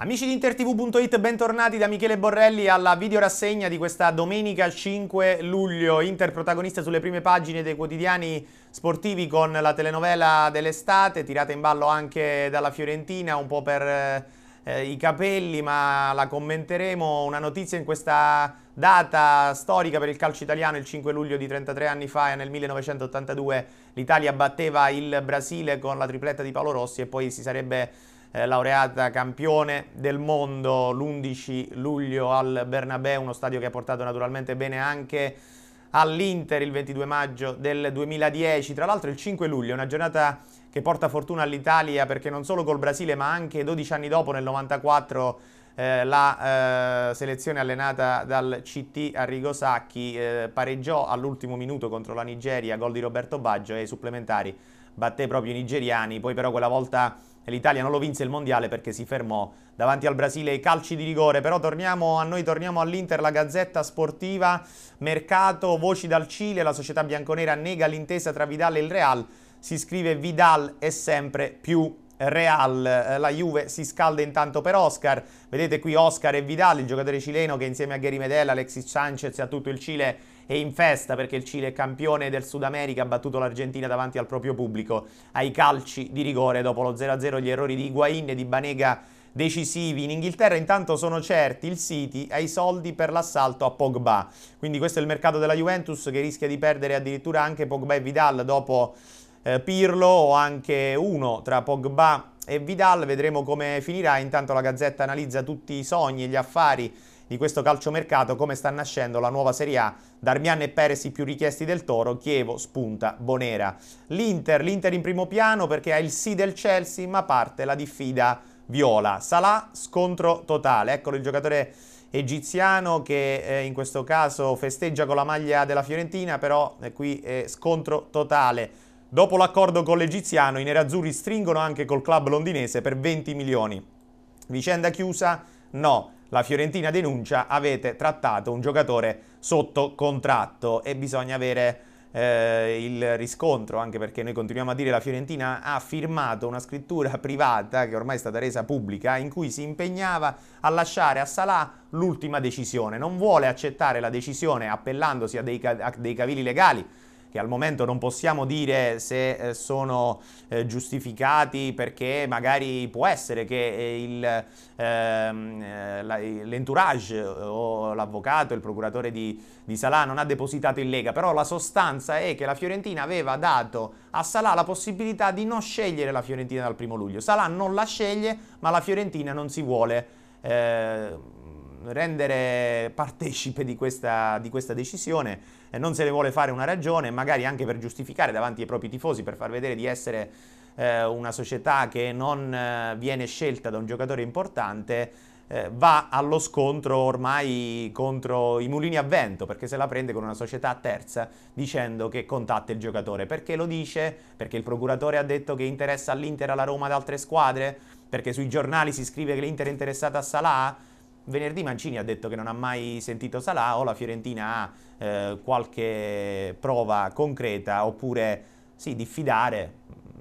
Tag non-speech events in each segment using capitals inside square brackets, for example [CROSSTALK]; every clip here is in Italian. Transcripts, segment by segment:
Amici di intertv.it, bentornati da Michele Borrelli alla videorassegna di questa domenica 5 luglio. Inter protagonista sulle prime pagine dei quotidiani sportivi con la telenovela dell'estate, tirata in ballo anche dalla Fiorentina, un po' per eh, i capelli, ma la commenteremo. Una notizia in questa data storica per il calcio italiano, il 5 luglio di 33 anni fa, e nel 1982 l'Italia batteva il Brasile con la tripletta di Paolo Rossi e poi si sarebbe eh, laureata campione del mondo l'11 luglio al Bernabeu, uno stadio che ha portato naturalmente bene anche all'Inter il 22 maggio del 2010. Tra l'altro il 5 luglio, una giornata che porta fortuna all'Italia perché non solo col Brasile ma anche 12 anni dopo nel 94 eh, la eh, selezione allenata dal CT Arrigo Sacchi eh, pareggiò all'ultimo minuto contro la Nigeria, gol di Roberto Baggio e i supplementari batté proprio i nigeriani, poi però quella volta e l'Italia non lo vinse il mondiale perché si fermò davanti al Brasile ai calci di rigore. Però torniamo a noi, torniamo all'Inter, la Gazzetta Sportiva, mercato, voci dal Cile, la società bianconera nega l'intesa tra Vidal e il Real, si scrive Vidal è sempre più Real, eh, la Juve si scalda intanto per Oscar, vedete qui Oscar e Vidal, il giocatore cileno che insieme a Gary Medella, Alexis Sanchez e a tutto il Cile è in festa perché il Cile è campione del Sud America, ha battuto l'Argentina davanti al proprio pubblico ai calci di rigore dopo lo 0-0 gli errori di Higuain e di Banega decisivi in Inghilterra. Intanto sono certi il City ha i soldi per l'assalto a Pogba. Quindi questo è il mercato della Juventus che rischia di perdere addirittura anche Pogba e Vidal dopo eh, Pirlo o anche uno tra Pogba e Vidal. Vedremo come finirà. Intanto la Gazzetta analizza tutti i sogni e gli affari di questo calciomercato come sta nascendo la nuova Serie A, Darmian e Perez i più richiesti del Toro, Chievo spunta Bonera. L'Inter, l'Inter in primo piano perché ha il sì del Chelsea ma parte la diffida viola. Salah scontro totale, eccolo il giocatore egiziano che eh, in questo caso festeggia con la maglia della Fiorentina, però eh, qui è scontro totale. Dopo l'accordo con l'egiziano, i nerazzurri stringono anche col club londinese per 20 milioni. Vicenda chiusa? No la Fiorentina denuncia avete trattato un giocatore sotto contratto e bisogna avere eh, il riscontro anche perché noi continuiamo a dire la Fiorentina ha firmato una scrittura [LAUGHS] privata che ormai è stata resa pubblica in cui si impegnava a lasciare a Salah l'ultima decisione non vuole accettare la decisione appellandosi a dei, a dei cavili legali che al momento non possiamo dire se eh, sono eh, giustificati perché magari può essere che eh, il, ehm, l'entourage o l'avvocato, il procuratore di, di Salà non ha depositato in Lega, però la sostanza è che la Fiorentina aveva dato a Salà la possibilità di non scegliere la Fiorentina dal primo luglio. Salà non la sceglie, ma la Fiorentina non si vuole... Eh, rendere partecipe di questa, di questa decisione, eh, non se ne vuole fare una ragione, magari anche per giustificare davanti ai propri tifosi, per far vedere di essere eh, una società che non eh, viene scelta da un giocatore importante, eh, va allo scontro ormai contro i mulini a vento, perché se la prende con una società terza dicendo che contatta il giocatore. Perché lo dice? Perché il procuratore ha detto che interessa all'Inter, alla Roma, ad altre squadre? Perché sui giornali si scrive che l'Inter è interessata a Salah? Venerdì Mancini ha detto che non ha mai sentito Salah o la Fiorentina ha eh, qualche prova concreta oppure sì, diffidare,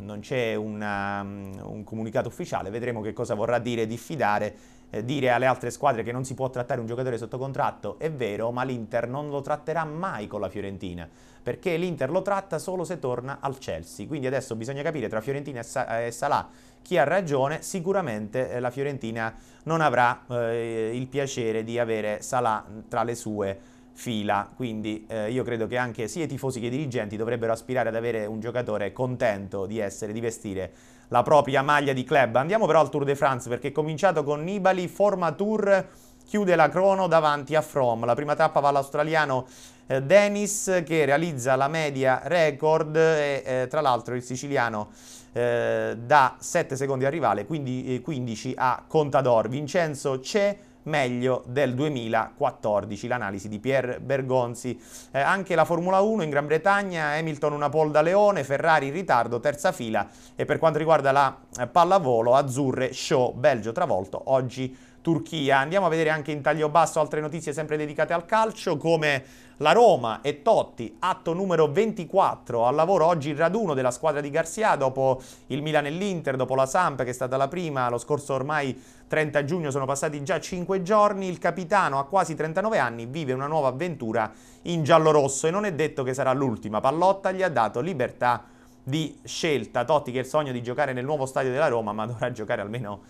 non c'è mm, un comunicato ufficiale, vedremo che cosa vorrà dire diffidare, eh, dire alle altre squadre che non si può trattare un giocatore sotto contratto, è vero, ma l'Inter non lo tratterà mai con la Fiorentina, perché l'Inter lo tratta solo se torna al Chelsea, quindi adesso bisogna capire tra Fiorentina e, Sa- e eh, Salah chi ha ragione, sicuramente eh, la Fiorentina non avrà eh, il piacere di avere Salah tra le sue fila, quindi eh, io credo che anche sia i tifosi che i dirigenti dovrebbero aspirare ad avere un giocatore contento di essere, di vestire la propria maglia di club. Andiamo però al Tour de France perché è cominciato con Nibali, forma Tour, chiude la crono davanti a From. La prima tappa va all'australiano eh, Dennis che realizza la media record e eh, tra l'altro il siciliano eh, da 7 secondi al rivale, quindi 15 eh, a Contador. Vincenzo C'è meglio del 2014, l'analisi di Pierre Bergonzi. Eh, anche la Formula 1 in Gran Bretagna, Hamilton una pole da leone, Ferrari in ritardo, terza fila e per quanto riguarda la eh, pallavolo, azzurre, show, Belgio travolto, oggi Turchia. Andiamo a vedere anche in taglio basso altre notizie sempre dedicate al calcio, come la Roma e Totti, atto numero 24, al lavoro oggi il raduno della squadra di Garcia dopo il Milan e l'Inter, dopo la Samp che è stata la prima, lo scorso ormai 30 giugno sono passati già 5 giorni, il capitano a quasi 39 anni vive una nuova avventura in giallo-rosso e non è detto che sarà l'ultima, Pallotta gli ha dato libertà di scelta, Totti che ha il sogno di giocare nel nuovo stadio della Roma ma dovrà giocare almeno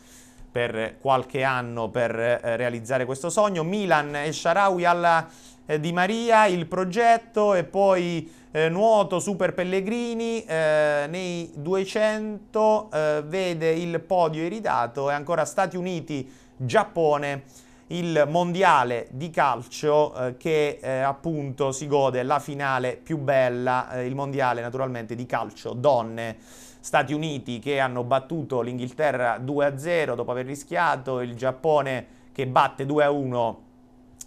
per qualche anno per eh, realizzare questo sogno. Milan e Sharawi alla eh, Di Maria, il progetto e poi eh, nuoto Super Pellegrini eh, nei 200 eh, vede il podio iridato e ancora Stati Uniti, Giappone, il mondiale di calcio eh, che appunto si gode la finale più bella, il mondiale naturalmente di calcio donne. Stati Uniti che hanno battuto l'Inghilterra 2-0 dopo aver rischiato, il Giappone che batte 2-1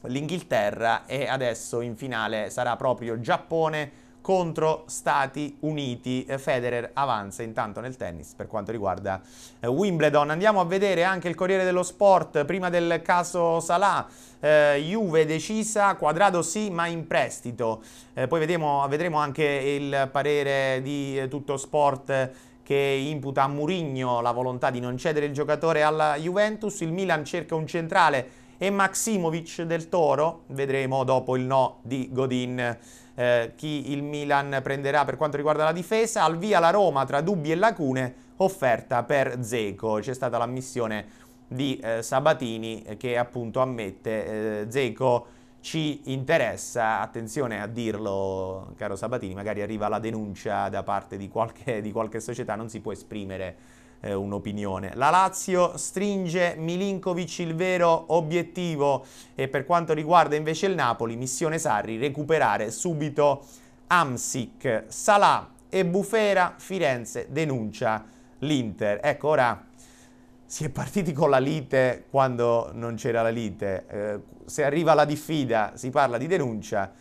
l'Inghilterra e adesso in finale sarà proprio Giappone contro Stati Uniti. Eh, Federer avanza intanto nel tennis per quanto riguarda eh, Wimbledon. Andiamo a vedere anche il Corriere dello Sport prima del caso Salah. Eh, Juve decisa, quadrado sì ma in prestito. Eh, poi vedremo, vedremo anche il parere di eh, Tutto Sport che imputa a Murigno la volontà di non cedere il giocatore alla Juventus. Il Milan cerca un centrale e Maximovic del Toro, vedremo dopo il no di Godin eh, chi il Milan prenderà per quanto riguarda la difesa, al via la Roma tra dubbi e lacune, offerta per Zeco, c'è stata l'ammissione di eh, Sabatini eh, che appunto ammette eh, Zeco ci interessa, attenzione a dirlo caro Sabatini, magari arriva la denuncia da parte di qualche, di qualche società, non si può esprimere eh, un'opinione. La Lazio stringe Milinkovic il vero obiettivo e per quanto riguarda invece il Napoli, missione Sarri, recuperare subito Amsic, Salà e Bufera, Firenze denuncia l'Inter. Ecco, ora si è partiti con la lite quando non c'era la lite. Eh, se arriva la diffida si parla di denuncia,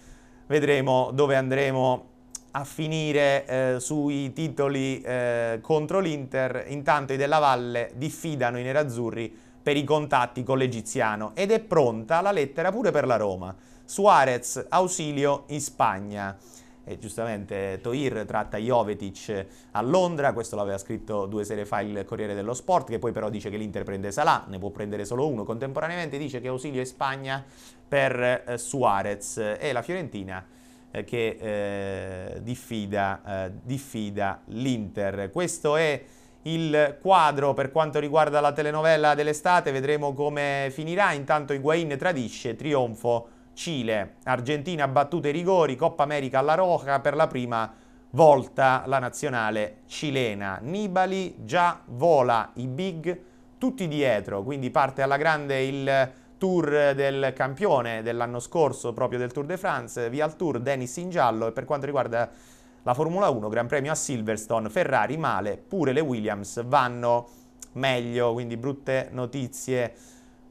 vedremo dove andremo a finire eh, sui titoli eh, contro l'Inter, intanto i della Valle diffidano i nerazzurri per i contatti con l'egiziano ed è pronta la lettera pure per la Roma. Suarez, ausilio in Spagna. E giustamente Toir tratta Jovetic a Londra, questo l'aveva scritto due sere fa il Corriere dello Sport, che poi però dice che l'Inter prende Salah, ne può prendere solo uno. Contemporaneamente dice che ausilio in Spagna per eh, Suarez e la Fiorentina eh, che eh, diffida, eh, diffida l'Inter. Questo è il quadro per quanto riguarda la telenovela dell'estate, vedremo come finirà. Intanto Higuain tradisce, trionfo Cile, Argentina battuta i rigori, Coppa America alla Roja per la prima volta la nazionale cilena. Nibali già vola, i big tutti dietro, quindi parte alla grande il tour del campione dell'anno scorso, proprio del Tour de France, via al tour Denis in giallo e per quanto riguarda la Formula 1, Gran Premio a Silverstone, Ferrari male, pure le Williams vanno meglio, quindi brutte notizie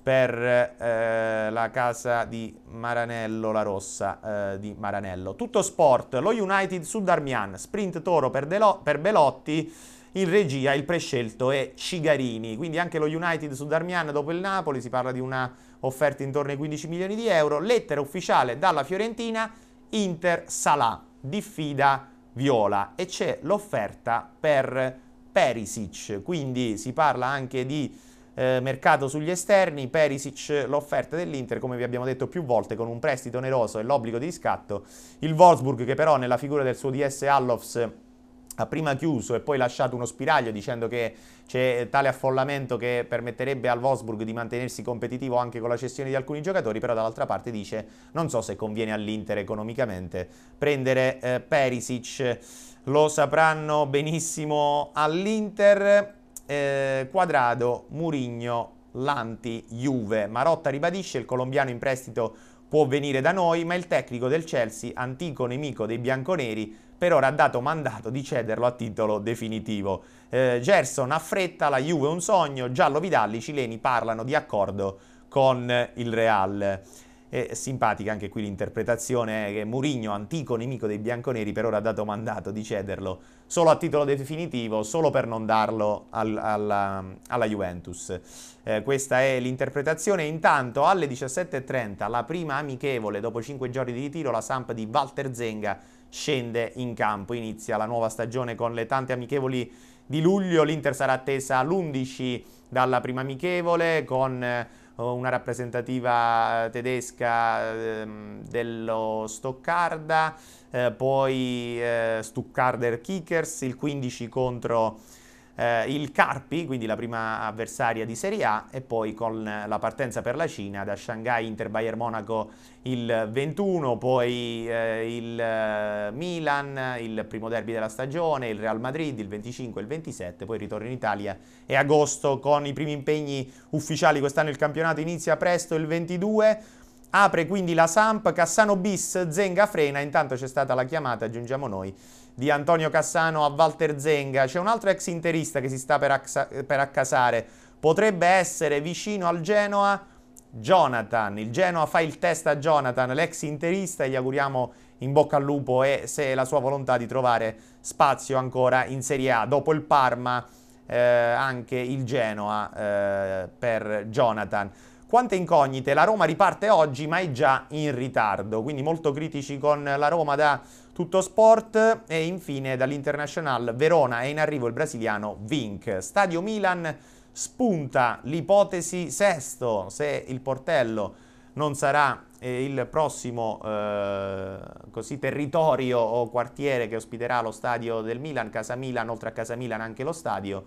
per eh, la casa di Maranello, la rossa eh, di Maranello. Tutto sport, lo United Sudarmian, sprint toro per, Lo- per Belotti, in regia il prescelto è Cigarini, quindi anche lo United su Sudarmian dopo il Napoli, si parla di una offerta intorno ai 15 milioni di euro, lettera ufficiale dalla Fiorentina, Inter Salà, diffida Viola e c'è l'offerta per Perisic, quindi si parla anche di eh, mercato sugli esterni, Perisic l'offerta dell'Inter come vi abbiamo detto più volte con un prestito oneroso e l'obbligo di riscatto, il Wolfsburg che però nella figura del suo DS Allofs ha prima chiuso e poi lasciato uno spiraglio dicendo che c'è tale affollamento che permetterebbe al Wolfsburg di mantenersi competitivo anche con la cessione di alcuni giocatori, però dall'altra parte dice non so se conviene all'Inter economicamente prendere eh, Perisic, lo sapranno benissimo all'Inter, eh, Quadrado, Murigno, Lanti, Juve, Marotta ribadisce il colombiano in prestito può venire da noi, ma il tecnico del Chelsea, antico nemico dei bianconeri, per ora ha dato mandato di cederlo a titolo definitivo. Eh, Gerson affretta, la Juve un sogno, giallo Vidalli, i cileni parlano di accordo con il Real. E simpatica anche qui l'interpretazione eh, che Murigno, antico nemico dei bianconeri, per ora ha dato mandato di cederlo solo a titolo definitivo, solo per non darlo al, alla, alla, Juventus. Eh, questa è l'interpretazione. Intanto alle 17.30 la prima amichevole dopo 5 giorni di ritiro, la Samp di Walter Zenga scende in campo. Inizia la nuova stagione con le tante amichevoli di luglio, l'Inter sarà attesa all'11 dalla prima amichevole con eh, una rappresentativa eh, tedesca ehm, dello Stoccarda, eh, poi Stuttgarter Kickers, il 15 contro eh, il Carpi, quindi la prima avversaria di Serie A, e poi con la partenza per la Cina da Shanghai Inter Bayern Monaco il 21, poi eh, il eh, Milan, il primo derby della stagione, il Real Madrid il 25 e il 27, poi ritorno in Italia e agosto con i primi impegni ufficiali. Quest'anno il campionato inizia presto il 22. Apre quindi la Samp, Cassano bis, Zenga frena, intanto c'è stata la chiamata, aggiungiamo noi di Antonio Cassano a Walter Zenga. C'è un altro ex interista che si sta per, acca- per accasare. Potrebbe essere vicino al Genoa Jonathan. Il Genoa fa il test a Jonathan, l'ex interista. Gli auguriamo in bocca al lupo e se la sua volontà di trovare spazio ancora in Serie A. Dopo il Parma, eh, anche il Genoa eh, per Jonathan. Quante incognite, la Roma riparte oggi ma è già in ritardo, quindi molto critici con la Roma da tutto sport e infine dall'International Verona è in arrivo il brasiliano Vink. Stadio Milan spunta l'ipotesi sesto se il Portello non sarà eh, il prossimo eh, così, territorio o quartiere che ospiterà lo stadio del Milan, Casa Milan, oltre a Casa Milan anche lo stadio,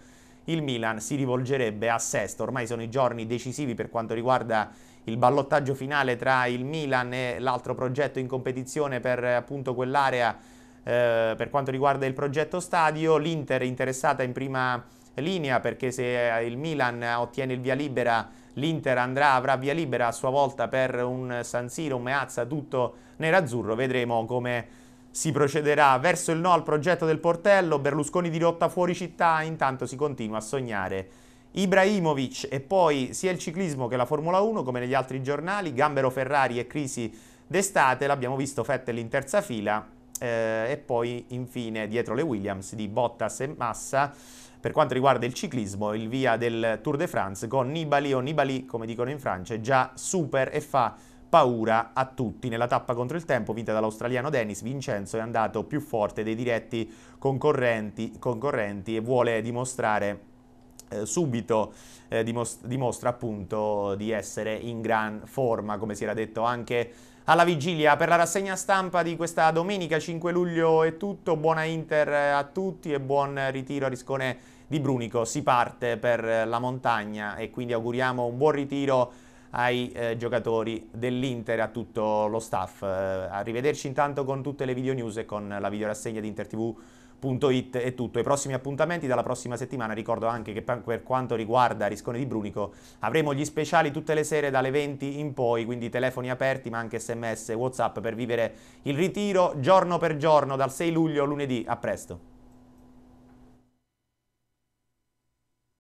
il Milan si rivolgerebbe a Sesto. Ormai sono i giorni decisivi per quanto riguarda il ballottaggio finale tra il Milan e l'altro progetto in competizione per appunto quell'area eh, per quanto riguarda il progetto stadio, l'Inter è interessata in prima linea perché se il Milan ottiene il via libera l'Inter andrà, avrà via libera a sua volta per un San Siro, un Meazza tutto nerazzurro, vedremo come si procederà verso il no al progetto del Portello, Berlusconi di rotta fuori città, intanto si continua a sognare Ibrahimovic e poi sia il ciclismo che la Formula 1, come negli altri giornali, Gambero Ferrari e crisi d'estate, l'abbiamo visto Fettel in terza fila eh, e poi infine dietro le Williams di Bottas e Massa. Per quanto riguarda il ciclismo, il via del Tour de France con Nibali o Nibali, come dicono in Francia, è già super e fa paura a tutti. Nella tappa contro il tempo vinta dall'australiano Dennis, Vincenzo è andato più forte dei diretti concorrenti, concorrenti e vuole dimostrare eh, subito eh, dimostra, dimostra appunto di essere in gran forma, come si era detto anche alla vigilia. Per la rassegna stampa di questa domenica 5 luglio è tutto, buona Inter eh, a tutti e buon ritiro a Riscone di Brunico. Si parte per eh, la montagna e quindi auguriamo un buon ritiro ai eh, giocatori dell'Inter, a tutto lo staff. Eh, arrivederci intanto con tutte le video news e con la videorassegna di Inter TV www.riscone.it è tutto. I prossimi appuntamenti dalla prossima settimana, ricordo anche che per quanto riguarda Riscone di Brunico avremo gli speciali tutte le sere dalle 20 in poi, quindi telefoni aperti ma anche sms, whatsapp per vivere il ritiro giorno per giorno dal 6 luglio lunedì. A presto.